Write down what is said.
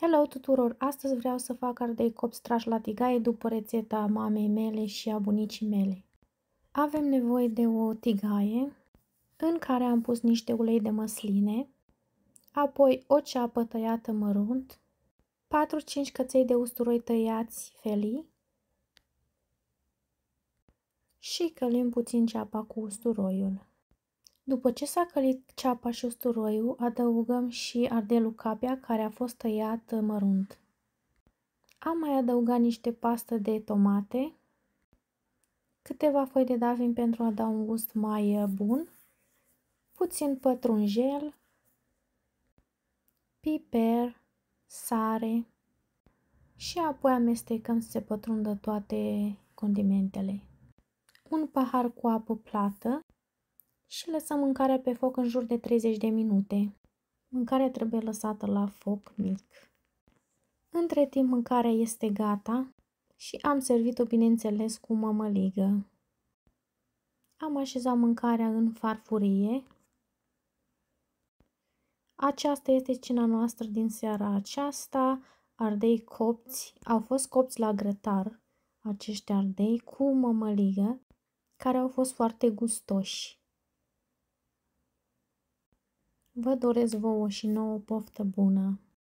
Hello tuturor! Astăzi vreau să fac ardei copți trași la tigaie după rețeta mamei mele și a bunicii mele. Avem nevoie de o tigaie în care am pus niște ulei de măsline, apoi o ceapă tăiată mărunt, 4-5 căței de usturoi tăiați felii și călim puțin ceapa cu usturoiul. După ce s-a călit ceapa și usturoiul, adăugăm și ardelul capia care a fost tăiat mărunt. Am mai adăugat niște pastă de tomate, câteva foi de davin pentru a da un gust mai uh, bun, puțin pătrunjel, piper, sare și apoi amestecăm să se pătrundă toate condimentele. Un pahar cu apă plată și lăsăm mâncarea pe foc în jur de 30 de minute. Mâncarea trebuie lăsată la foc mic. Între timp mâncarea este gata și am servit-o, bineînțeles, cu mămăligă. Am așezat mâncarea în farfurie. Aceasta este cina noastră din seara aceasta. Ardei copți au fost copți la grătar, acești ardei cu mămăligă, care au fost foarte gustoși. Vă doresc vouă și nouă poftă bună!